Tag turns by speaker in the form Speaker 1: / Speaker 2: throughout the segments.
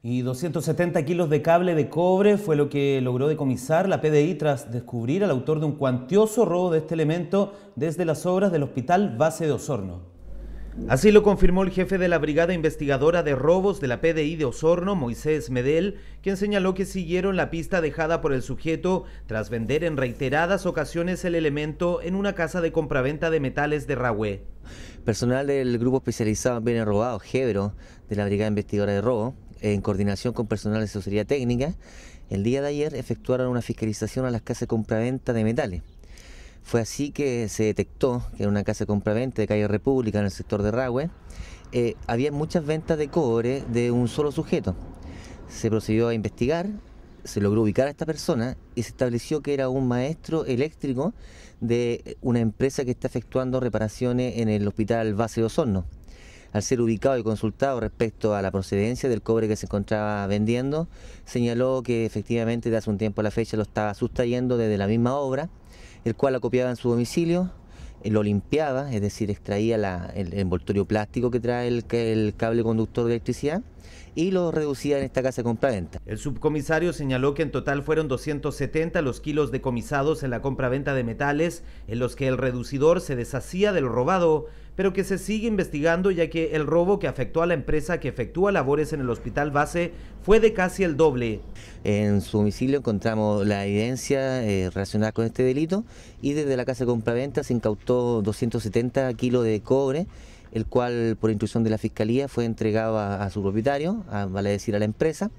Speaker 1: Y 270 kilos de cable de cobre fue lo que logró decomisar la PDI tras descubrir al autor de un cuantioso robo de este elemento desde las obras del Hospital Base de Osorno. Así lo confirmó el jefe de la Brigada Investigadora de Robos de la PDI de Osorno, Moisés Medel, quien señaló que siguieron la pista dejada por el sujeto tras vender en reiteradas ocasiones el elemento en una casa de compraventa de metales de Rahue.
Speaker 2: Personal del grupo especializado en bienes robados, de la Brigada Investigadora de Robo, en coordinación con personal de asesoría técnica, el día de ayer efectuaron una fiscalización a las casas de compraventa de metales. Fue así que se detectó que en una casa de compraventa de calle República, en el sector de Ragüe eh, había muchas ventas de cobre de un solo sujeto. Se procedió a investigar, se logró ubicar a esta persona y se estableció que era un maestro eléctrico de una empresa que está efectuando reparaciones en el hospital Base de Osorno al ser ubicado y consultado respecto a la procedencia del cobre que se encontraba vendiendo, señaló que efectivamente de hace un tiempo a la fecha lo estaba sustrayendo desde la misma obra, el cual lo copiaba en su domicilio, eh, lo limpiaba, es decir, extraía la, el envoltorio plástico que trae el cable conductor de electricidad y lo reducía en esta casa de compraventa.
Speaker 1: El subcomisario señaló que en total fueron 270 los kilos decomisados en la compraventa de metales, en los que el reducidor se deshacía del robado, pero que se sigue investigando ya que el robo que afectó a la empresa que efectúa labores en el
Speaker 2: hospital base fue de casi el doble. En su domicilio encontramos la evidencia eh, relacionada con este delito y desde la casa de compraventa se incautó 270 kilos de cobre el cual por instrucción de la Fiscalía fue entregado a, su propietario, vale decir a la empresa,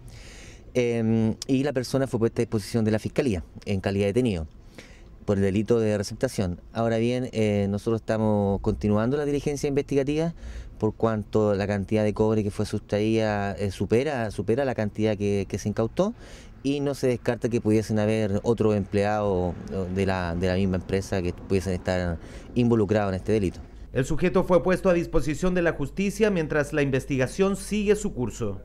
Speaker 2: em, y la persona fue puesta a disposición de la Fiscalía en calidad de detenido por el delito de receptación. Ahora bien, eh, nosotros estamos continuando la diligencia investigativa por cuanto la cantidad de cobre que fue sustraída eh, supera, la cantidad que, se incautó y no se descarta que pudiesen haber otro empleado de la misma empresa que pudiesen estar involucrados en este delito.
Speaker 1: El sujeto fue puesto a disposición de la justicia mientras la investigación sigue su curso.